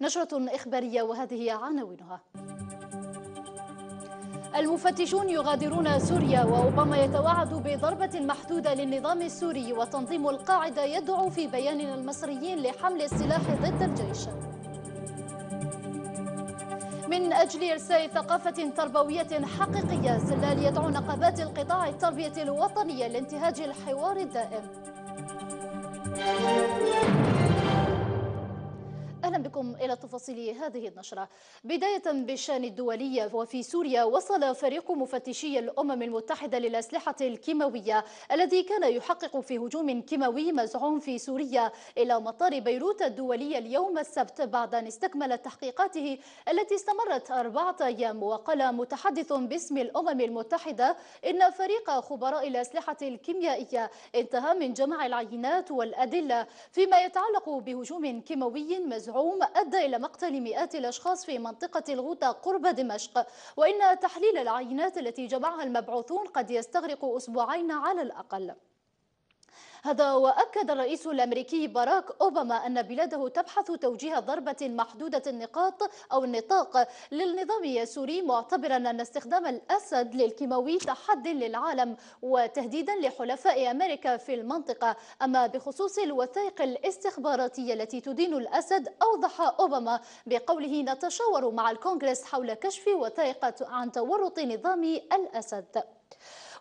نشرة إخبارية وهذه عناوينها المفتشون يغادرون سوريا وأوباما يتوعد بضربة محدودة للنظام السوري وتنظيم القاعدة يدعو في بيان المصريين لحمل السلاح ضد الجيش من أجل إرساء ثقافة تربوية حقيقية سلال يدعو نقابات القطاع التربية الوطنية لانتهاج الحوار الدائم أهلا بكم إلى تفاصيل هذه النشرة بداية بالشان الدولي وفي سوريا وصل فريق مفتشي الأمم المتحدة للأسلحة الكيماوية الذي كان يحقق في هجوم كيماوي مزعوم في سوريا إلى مطار بيروت الدولي اليوم السبت بعد أن استكمل تحقيقاته التي استمرت أربعة أيام وقال متحدث باسم الأمم المتحدة إن فريق خبراء الأسلحة الكيميائية انتهى من جمع العينات والأدلة فيما يتعلق بهجوم كيماوي مزعوم اليوم أدى إلى مقتل مئات الأشخاص في منطقة الغوطة قرب دمشق وإن تحليل العينات التي جمعها المبعوثون قد يستغرق أسبوعين على الأقل هذا وأكد الرئيس الأمريكي باراك أوباما أن بلاده تبحث توجيه ضربة محدودة النقاط أو النطاق للنظام السوري معتبرا أن استخدام الأسد للكيماوي تحدي للعالم وتهديدا لحلفاء أمريكا في المنطقة أما بخصوص الوثائق الاستخباراتية التي تدين الأسد أوضح أوباما بقوله نتشاور مع الكونغرس حول كشف وثائق عن تورط نظام الأسد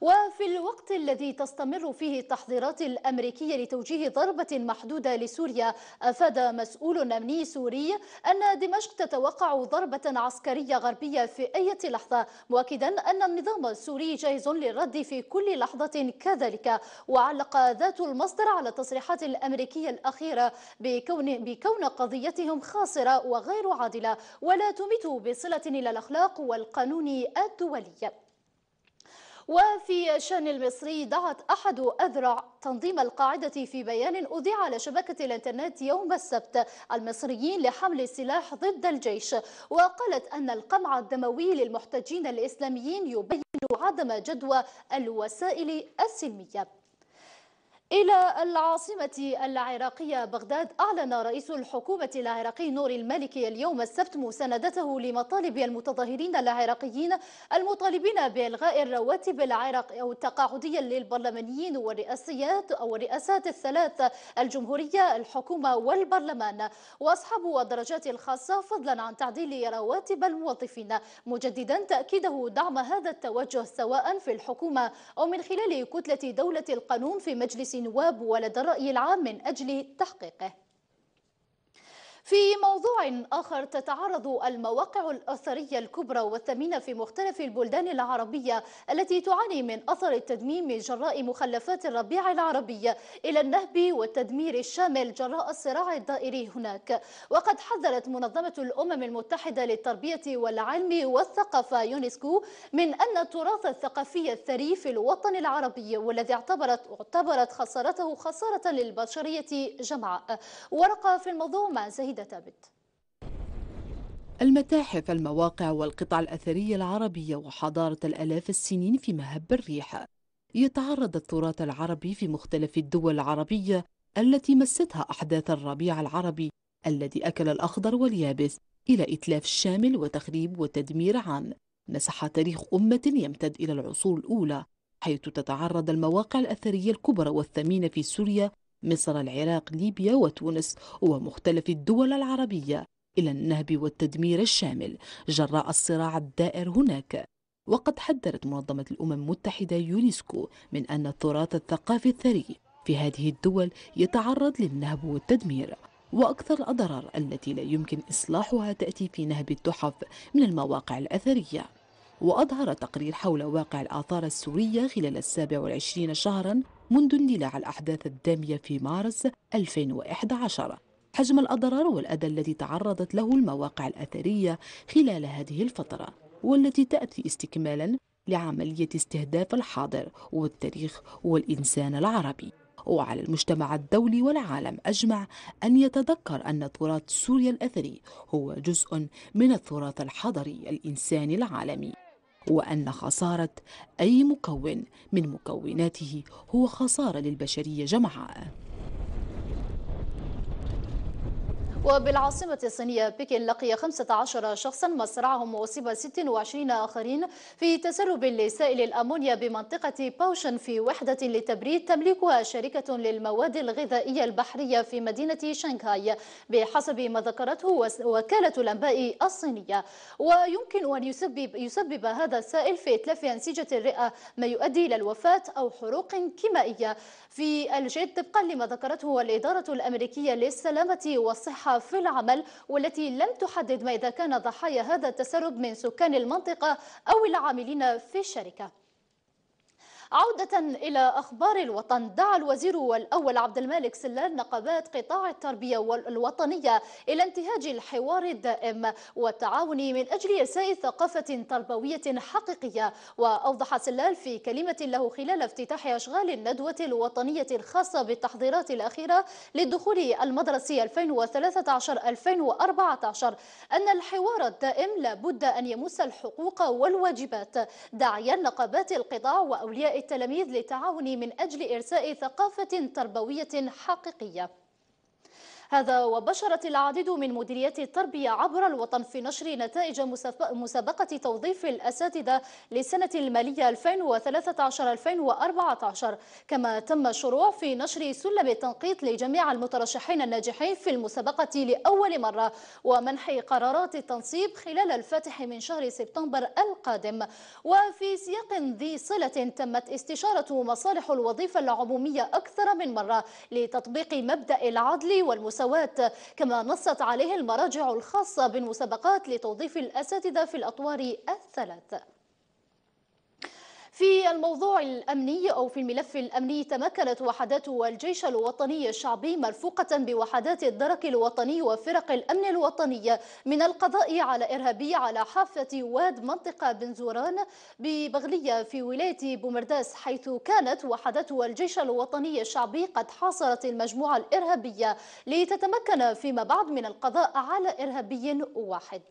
وفي الوقت الذي تستمر فيه التحضيرات الأمريكية لتوجيه ضربة محدودة لسوريا أفاد مسؤول أمني سوري أن دمشق تتوقع ضربة عسكرية غربية في أي لحظة مؤكدا أن النظام السوري جاهز للرد في كل لحظة كذلك وعلق ذات المصدر على التصريحات الأمريكية الأخيرة بكون, بكون قضيتهم خاسرة وغير عادلة ولا تمت بصلة إلى الأخلاق والقانون الدولي وفي شان المصري دعت أحد أذرع تنظيم القاعدة في بيان أذيع على شبكة الإنترنت يوم السبت المصريين لحمل السلاح ضد الجيش وقالت أن القمع الدموي للمحتجين الإسلاميين يبين عدم جدوى الوسائل السلمية إلى العاصمة العراقية بغداد أعلن رئيس الحكومة العراقي نور المالكي اليوم السبت مساندته لمطالب المتظاهرين العراقيين المطالبين بإلغاء الرواتب العراق أو التقاعدية للبرلمانيين والرئاسيات أو الرئاسات الثلاث الجمهورية الحكومة والبرلمان وأصحاب الدرجات الخاصة فضلا عن تعديل رواتب الموظفين مجددا تأكيده دعم هذا التوجه سواء في الحكومة أو من خلال كتلة دولة القانون في مجلس النواب ولدى الرأي العام من أجل تحقيقه في موضوع آخر تتعرض المواقع الأثرية الكبرى والثمينة في مختلف البلدان العربية التي تعاني من أثر التدميم جراء مخلفات الربيع العربي إلى النهب والتدمير الشامل جراء الصراع الدائري هناك وقد حذرت منظمة الأمم المتحدة للتربية والعلم والثقافة يونسكو من أن التراث الثقافي الثري في الوطن العربي والذي اعتبرت اعتبرت خسارته خسارة للبشرية جمعاء ورقة في الموضوع مع زهيد جديدة ثابت المتاحف المواقع والقطع الأثرية العربية وحضارة الألاف السنين في مهب الريح يتعرض التراث العربي في مختلف الدول العربية التي مستها أحداث الربيع العربي الذي أكل الأخضر واليابس إلى إتلاف شامل وتخريب وتدمير عام مسح تاريخ أمة يمتد إلى العصور الأولى حيث تتعرض المواقع الأثرية الكبرى والثمينة في سوريا مصر العراق ليبيا وتونس ومختلف الدول العربية إلى النهب والتدمير الشامل جراء الصراع الدائر هناك وقد حذرت منظمة الأمم المتحدة يونسكو من أن التراث الثقافي الثري في هذه الدول يتعرض للنهب والتدمير وأكثر الأضرار التي لا يمكن إصلاحها تأتي في نهب التحف من المواقع الأثرية وأظهر تقرير حول واقع الآثار السورية خلال السابع والعشرين شهرا منذ اندلاع الأحداث الدامية في مارس 2011 حجم الأضرار والأذى الذي تعرضت له المواقع الأثرية خلال هذه الفترة والتي تأتي استكمالا لعملية استهداف الحاضر والتاريخ والإنسان العربي وعلى المجتمع الدولي والعالم أجمع أن يتذكر أن تراث سوريا الأثري هو جزء من التراث الحضري الإنساني العالمي وأن خسارة أي مكون من مكوناته هو خسارة للبشرية جمعاء وبالعاصمة الصينية بكين لقي 15 شخصا مصرعهم وأصيب 26 آخرين في تسرب لسائل الأمونيا بمنطقة باوشن في وحدة للتبريد تملكها شركة للمواد الغذائية البحرية في مدينة شنغهاي بحسب ما ذكرته وكالة الأنباء الصينية ويمكن أن يسبب, يسبب هذا السائل في إتلاف أنسجة الرئة ما يؤدي إلى الوفاة أو حروق كيميائية في الجد طبقا لما ذكرته الإدارة الأمريكية للسلامة والصحة في العمل والتي لم تحدد ما إذا كان ضحايا هذا التسرب من سكان المنطقة أو العاملين في الشركة عودة إلى أخبار الوطن دعا الوزير الأول عبد الملك سلال نقابات قطاع التربية الوطنية إلى انتهاج الحوار الدائم والتعاون من أجل إرساء ثقافة تربوية حقيقية وأوضح سلال في كلمة له خلال افتتاح أشغال الندوة الوطنية الخاصة بالتحضيرات الأخيرة للدخول المدرسي 2013-2014 أن الحوار الدائم لابد أن يمس الحقوق والواجبات داعيا نقابات القطاع وأولياء التلاميذ للتعاون من أجل إرساء ثقافة تربوية حقيقية هذا وبشرت العديد من مديريات التربية عبر الوطن في نشر نتائج مسابقة توظيف الأساتذة للسنة المالية 2013-2014 كما تم الشروع في نشر سلم التنقيط لجميع المترشحين الناجحين في المسابقة لأول مرة ومنح قرارات التنصيب خلال الفاتح من شهر سبتمبر القادم وفي سياق ذي صلة تمت استشارة مصالح الوظيفة العمومية أكثر من مرة لتطبيق مبدأ العدل والمسابقة المساواة كما نصت عليه المراجع الخاصة بالمسابقات لتوظيف الأساتذة في الأطوار الثلاث في الموضوع الأمني أو في الملف الأمني تمكنت وحدات الجيش الوطني الشعبي مرفوقة بوحدات الدرك الوطني وفرق الأمن الوطني من القضاء على إرهابي على حافة واد منطقة بنزوران ببغلية في ولاية بومرداس حيث كانت وحدات الجيش الوطني الشعبي قد حاصرت المجموعة الإرهابية لتتمكن فيما بعد من القضاء على إرهابي واحد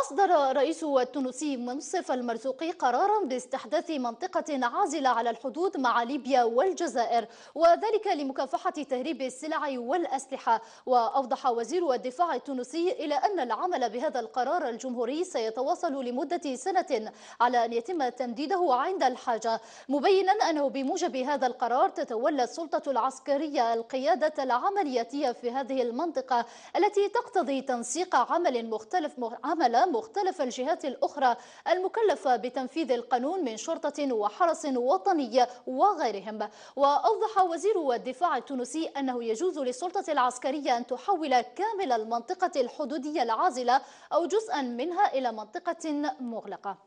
أصدر رئيس التونسي منصف المرزوقي قرارا باستحداث منطقة عازلة على الحدود مع ليبيا والجزائر وذلك لمكافحة تهريب السلع والأسلحة وأوضح وزير الدفاع التونسي إلى أن العمل بهذا القرار الجمهوري سيتواصل لمدة سنة على أن يتم تمديده عند الحاجة مبينا أنه بموجب هذا القرار تتولى السلطة العسكرية القيادة العملياتية في هذه المنطقة التي تقتضي تنسيق عمل مختلف عمل مختلف الجهات الأخرى المكلفة بتنفيذ القانون من شرطة وحرس وطنية وغيرهم وأوضح وزير الدفاع التونسي أنه يجوز للسلطة العسكرية أن تحول كامل المنطقة الحدودية العازلة أو جزءا منها إلى منطقة مغلقة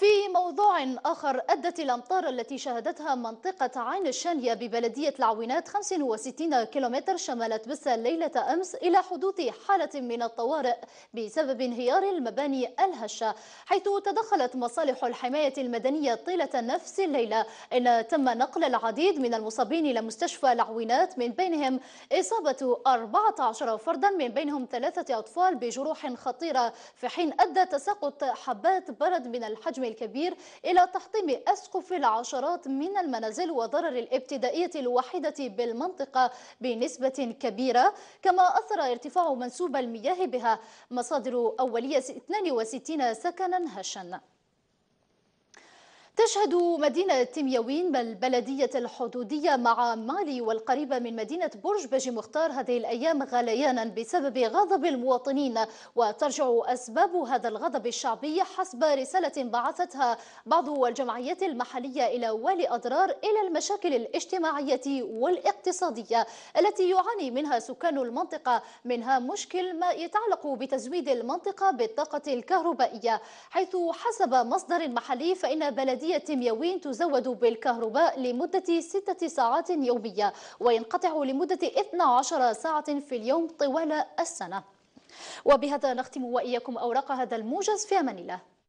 في موضوع آخر أدت الأمطار التي شهدتها منطقة عين الشانية ببلدية العوينات 65 كيلومتر شمالة تبسة ليلة أمس إلى حدوث حالة من الطوارئ بسبب انهيار المباني الهشة حيث تدخلت مصالح الحماية المدنية طيلة نفس الليلة إن تم نقل العديد من المصابين إلى مستشفى العوينات من بينهم إصابة 14 فردا من بينهم ثلاثة أطفال بجروح خطيرة في حين أدى تساقط حبات برد من الحجم الكبير إلى تحطيم أسقف العشرات من المنازل وضرر الابتدائية الوحيدة بالمنطقة بنسبة كبيرة كما أثر ارتفاع منسوب المياه بها مصادر أولية 62 سكنا هشا تشهد مدينة تيمياوين البلدية الحدودية مع مالي والقريبة من مدينة برج بجي مختار هذه الأيام غليانا بسبب غضب المواطنين وترجع أسباب هذا الغضب الشعبي حسب رسالة بعثتها بعض الجمعيات المحلية إلى والي أضرار إلى المشاكل الاجتماعية والاقتصادية التي يعاني منها سكان المنطقة منها مشكل ما يتعلق بتزويد المنطقة بالطاقة الكهربائية حيث حسب مصدر محلي فإن بلدية مديرية مياوين تزود بالكهرباء لمدة ستة ساعات يومية وينقطع لمدة 12 ساعة في اليوم طوال السنة وبهذا نختم وإياكم أوراق هذا الموجز في أمان الله